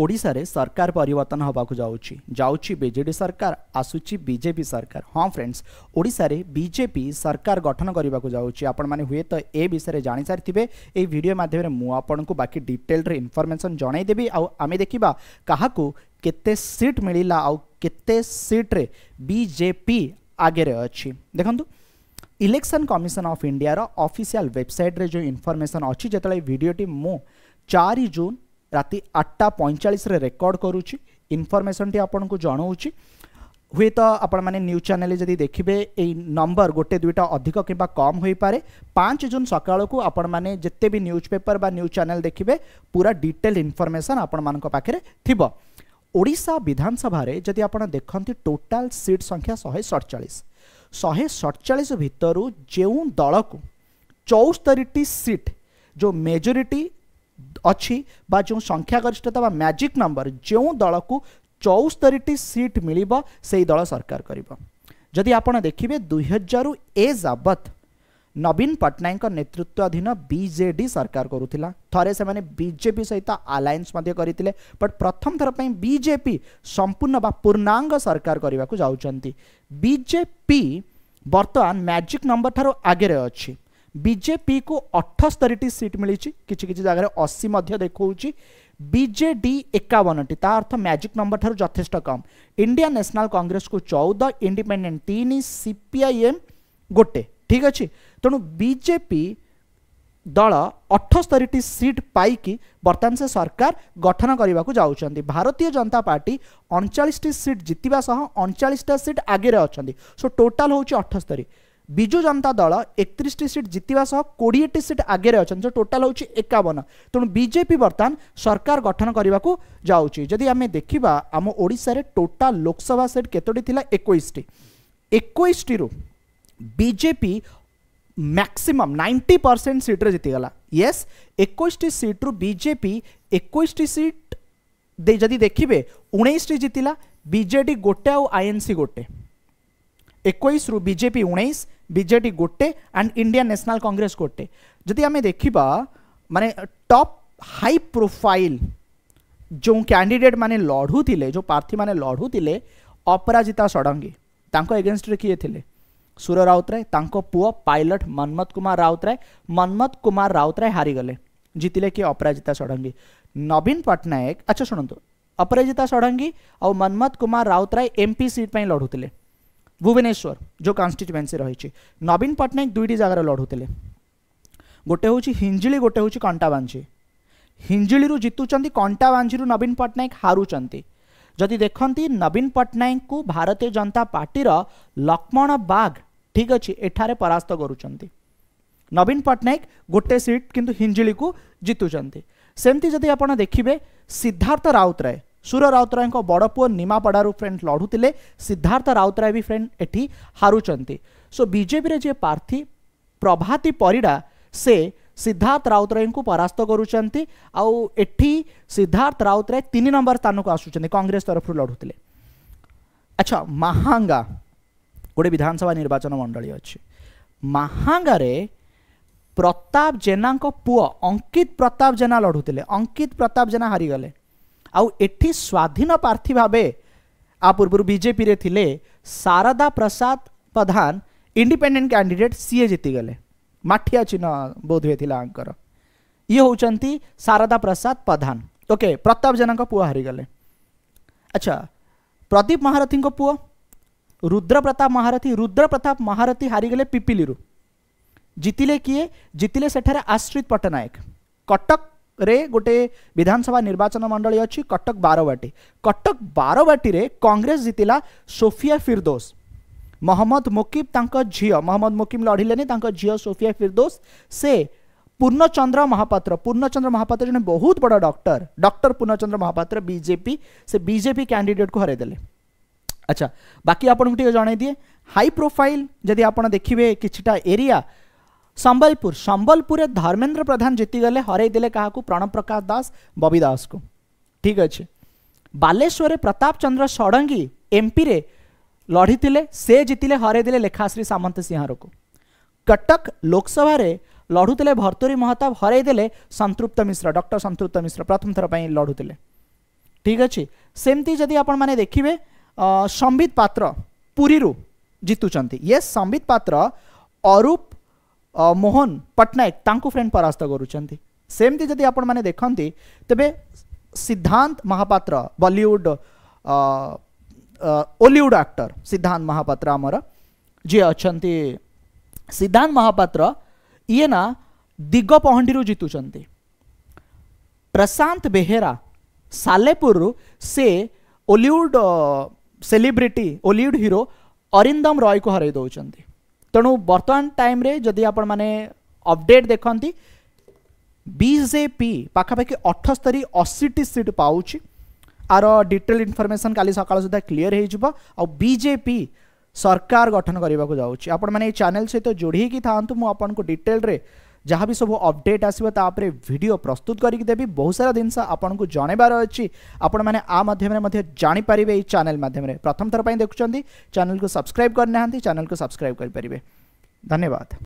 ओडिशारे सरकार परिवर्तन होबाकु जाउची जाउची बीजेडी सरकार आसुची बीजेपी सरकार हां फ्रेंड्स ओडिशारे बीजेपी सरकार गठन करबाकु जाउची आपण माने हुए त तो ए बिषयरे जानि सारथिबे ए वीडियो माध्यम रे मु आपणकु बाकी डिटेल रे इन्फॉर्मेशन जणै देबी आ आमे देखिबा काहाकु केते सीट मिलिला आ केते सीट रे बीजेपी आगे रे अछि देखंतु इलेक्शन कमिशन ऑफ इंडिया रो ऑफिशियल वेबसाइट रे जो इन्फॉर्मेशन अछि जतले वीडियो टी मु 4 जून ରାତି ଆଠଟା ପଇଁଚାଳିଶରେ ରେକର୍ଡ଼ କରୁଛି ଇନଫର୍ମେସନ୍ଟି ଆପଣଙ୍କୁ ଜଣାଉଛି ହୁଏତ ଆପଣମାନେ ନ୍ୟୁଜ୍ ଚ୍ୟାନେଲ୍ ଯଦି ଦେଖିବେ ଏଇ ନମ୍ବର ଗୋଟେ ଦୁଇଟା ଅଧିକ କିମ୍ବା କମ୍ ହୋଇପାରେ ପାଞ୍ଚ ଜୁନ୍ ସକାଳକୁ ଆପଣମାନେ ଯେତେ ବି ନ୍ୟୁଜ୍ ପେପର ବା ନ୍ୟୁଜ୍ ଚ୍ୟାନେଲ୍ ଦେଖିବେ ପୁରା ଡିଟେଲ୍ ଇନଫର୍ମେସନ୍ ଆପଣମାନଙ୍କ ପାଖରେ ଥିବ ଓଡ଼ିଶା ବିଧାନସଭାରେ ଯଦି ଆପଣ ଦେଖନ୍ତି ଟୋଟାଲ୍ ସିଟ୍ ସଂଖ୍ୟା ଶହେ ସଡ଼ଚାଳିଶ ଶହେ ସଡ଼ଚାଳିଶ ଭିତରୁ ଯେଉଁ ଦଳକୁ ଚଉସ୍ତରିଟି ସିଟ୍ ଯେଉଁ ମେଜୋରିଟି ଅଛି ବା ଯେଉଁ ସଂଖ୍ୟାଗରିଷ୍ଠତା ବା ମ୍ୟାଜିକ୍ ନମ୍ବର ଯେଉଁ ଦଳକୁ ଚଉସ୍ତରୀଟି ସିଟ୍ ମିଳିବ ସେଇ ଦଳ ସରକାର କରିବ ଯଦି ଆପଣ ଦେଖିବେ ଦୁଇହଜାରରୁ ଏ ଯାବତ୍ ନବୀନ ପଟ୍ଟନାୟକଙ୍କ ନେତୃତ୍ୱାଧୀନ ବିଜେଡି ସରକାର କରୁଥିଲା ଥରେ ସେମାନେ ବିଜେପି ସହିତ ଆଲାଏନ୍ସ ମଧ୍ୟ କରିଥିଲେ ବଟ୍ ପ୍ରଥମ ଥର ପାଇଁ ବିଜେପି ସମ୍ପୂର୍ଣ୍ଣ ବା ପୂର୍ଣ୍ଣାଙ୍ଗ ସରକାର କରିବାକୁ ଯାଉଛନ୍ତି ବିଜେପି ବର୍ତ୍ତମାନ ମ୍ୟାଜିକ୍ ନମ୍ବର ଠାରୁ ଆଗରେ ଅଛି बीजेपी को अठस्तरी सीट मिली किसी जगह अशी देखा बीजेडी एकावन टी अर्थ मैजिक नंबर ठार जथेष कम इंडिया नेशनल कांग्रेस को चौदह इंडिपेडेट तीन सीपीआईएम गोटे ठीक अच्छे तेणु बीजेपी दल अठस्तरी सीट पाई बर्तमान से सरकार गठन करने को जाऊँ भारतीय जनता पार्टी अणचाश सीट जितवास अड़चाशा सीट आगे अच्छा सो टोटाल हूँ अठस्तरी ବିଜୁ ଜନତା ଦଳ ଏକତିରିଶଟି ସିଟ୍ ଜିତିବା ସହ କୋଡ଼ିଏଟି ସିଟ୍ ଆଗରେ ଅଛନ୍ତି ଟୋଟାଲ୍ ହେଉଛି ଏକାବନ ତେଣୁ ବିଜେପି ବର୍ତ୍ତମାନ ସରକାର ଗଠନ କରିବାକୁ ଯାଉଛି ଯଦି ଆମେ ଦେଖିବା ଆମ ଓଡ଼ିଶାରେ ଟୋଟାଲ୍ ଲୋକସଭା ସିଟ୍ କେତୋଟି ଥିଲା ଏକୋଇଶଟି ଏକୋଇଶଟିରୁ ବିଜେପି ମ୍ୟାକ୍ସିମମ୍ ନାଇଣ୍ଟି ପରସେଣ୍ଟ ସିଟ୍ରେ ଜିତିଗଲା ୟେସ୍ ଏକୋଇଶଟି ସିଟ୍ରୁ ବିଜେପି ଏକୋଇଶଟି ସିଟ୍ ଯଦି ଦେଖିବେ ଉଣେଇଶଟି ଜିତିଲା ବିଜେଡ଼ି ଗୋଟେ ଆଉ ଆଇଏନ୍ସି ଗୋଟେ एक रु बीजेपी उन्नीस बीजेडी गोटे एंड इंडियन नेशनल कांग्रेस गोटे जदि आम देखा माने टॉप हाई प्रोफाइल जो कैंडिडेट माने लड़ूते जो प्रार्थी मैंने लड़ू थे अपराजिता षडंगी एगेन्स्ट किए थे सुर राउतराय पुओ पायलट मनमत कुमार राउतराय मनमत कुमार राउतराय हारीगले जीतिले किए अपराजिता षडंगी नवीन पट्टनायक अच्छा शुणु अपराजिता षडंगी और Manmath Kumar Routray M P seat लड़ू थे ले। भुवनेश्वर जो कन्स्टिट्युएन्सी रही नवीन पट्टनायक दुईट जगार लड़ुते गोटे हूँ हिंजिली गोटे हूँ कंटाबांझी हिंजिली जितुंच कंटाबांझी नवीन पट्टनायक हार्ट जदि देखती नवीन पट्टनायक को भारतीय जनता पार्टी लक्ष्मण बाग ठीक अच्छे एठार परास्त नवीन पट्टनायक गोटे सीट कि हिंजिली को जितुंच सेमती जदि आप देखिए सिद्धार्थ राउतराय सुर राउतराय बड़ पु निमापड़ फ्रेंड लड़ुते सिद्धार्थ राउतराय भी फ्रेंड एटी हार्ट सो बीजेपी जी प्रार्थी प्रभाती परिडा से सिद्धार्थ राउतराय को परास्त करुँचारी सिद्धार्थ राउतराय तीन नंबर स्थान को आसुच्च कंग्रेस तरफ लड़ुते अच्छा महांगा गोटे विधानसभा निर्वाचन मंडल अच्छी महांगारे प्रताप जेना पुओ अंकित प्रताप जेना लड़ुते अंकित प्रताप जेना हारीगले आठ स्वाधीन प्रार्थी भाव आ पूर्व बीजेपी थे शारदा प्रसाद प्रधान इंडिपेडेट कैंडिडेट सीए जीतीगले मठिया चिन्ह बोध हुए ये हूँ शारदा प्रसाद प्रधान ओके प्रताप जेना पुह हारीगले अच्छा प्रदीप महारथी पुह रुद्र प्रताप महारथी रुद्र प्रताप महारथी हारीगले पिपिली जीतिले किए जीतिले सेठार आश्रित पट्टनायक कटक ରେ ଗୋଟେ ବିଧାନସଭା ନିର୍ବାଚନ ମଣ୍ଡଳୀ ଅଛି କଟକ ବାରବାଟୀ କଟକ ବାରବାଟୀରେ କଂଗ୍ରେସ ଜିତିଲା ସୋଫିଆ ଫିରଦୋଷ ମହମ୍ମଦ ମୁକିବ ତାଙ୍କ ଝିଅ ମହମ୍ମଦ ମୁକିବ ଲଢ଼ିଲେନି ତାଙ୍କ ଝିଅ ସୋଫିଆ ଫିରଦୋଷ ସେ ପୂର୍ଣ୍ଣଚନ୍ଦ୍ର ମହାପାତ୍ର ପୂର୍ଣ୍ଣଚନ୍ଦ୍ର ମହାପାତ୍ର ଜଣେ ବହୁତ ବଡ଼ doctor doctor Purnachandra Mohapatra BJP ସେ ବିଜେପି କ୍ୟାଣ୍ଡିଡେଟ୍କୁ ହରାଇଦେଲେ ଆଚ୍ଛା ବାକି ଆପଣଙ୍କୁ ଟିକେ ଜଣାଇ ଦିଏ ହାଇ ପ୍ରୋଫାଇଲ୍ ଯଦି ଆପଣ ଦେଖିବେ କିଛିଟା ଏରିଆ संबलपुर संबलपुर धर्मेन्द्र प्रधान जीतीगले हरईदे क्या प्रणव प्रकाश दास बबी दास को ठीक अच्छे बालेश्वर प्रताप चंद्र षडंगी एमपी रे लड़ी से जीति हरईदे लेखाश्री सामंत सिंह को कटक लोकसभा लड़ुते भर्तुरी महताब हरईदे संतृप्त मिश्र डक्टर संतृप्त मिश्र प्रथम थर पर लड़ुते ठीक अच्छे सेमती जदि आप देखिए संबित पात्र पुरीरु जीतुचार ये संबित पात्र अरूप ମୋହନ ପଟ୍ଟନାୟକ ତାଙ୍କୁ ଫ୍ରେଣ୍ଡ ପରାସ୍ତ କରୁଛନ୍ତି ସେମିତି ଯଦି ଆପଣମାନେ ଦେଖନ୍ତି ତେବେ ସିଦ୍ଧାନ୍ତ ମହାପାତ୍ର ବଲିଉଡ଼ ଓଲିଉଡ଼ ଆକ୍ଟର ସିଦ୍ଧାନ୍ତ ମହାପାତ୍ର ଆମର ଯିଏ ଅଛନ୍ତି ସିଦ୍ଧାନ୍ତ ମହାପାତ୍ର ଇଏ ନା ଦିଗ ପହଣ୍ଡିରୁ ଜିତୁଛନ୍ତି ପ୍ରଶାନ୍ତ ବେହେରା ସାଲେପୁରରୁ ସେ ଓଲିଉଡ଼ ସେଲିବ୍ରିଟି ଓଲିଉଡ଼ ହିରୋ ଅରିନ୍ଦମ ରୟକୁ ହରାଇ ଦେଉଛନ୍ତି तेणु बर्तमान टाइम जदि आपडेट देखती बीजेपी पखापाखि अठस्तरी अशी टी सीट पाँच आर डिटेल इनफर्मेसन का सका सुधा क्लीयर होजेपी सरकार गठन करने को चेल सहित जोड़ी था डिटेल जहाँ भी सब अपडेट आसो तापर भिड प्रस्तुत करके देवी बहुत सारा जिनस आपको जनइबार अच्छी आपण मैंने आ मध्यम जापर चेल मध्यम प्रथम थर देखुं चेल को सब्सक्राइब करना चेल को सब्सक्राइब करें धन्यवाद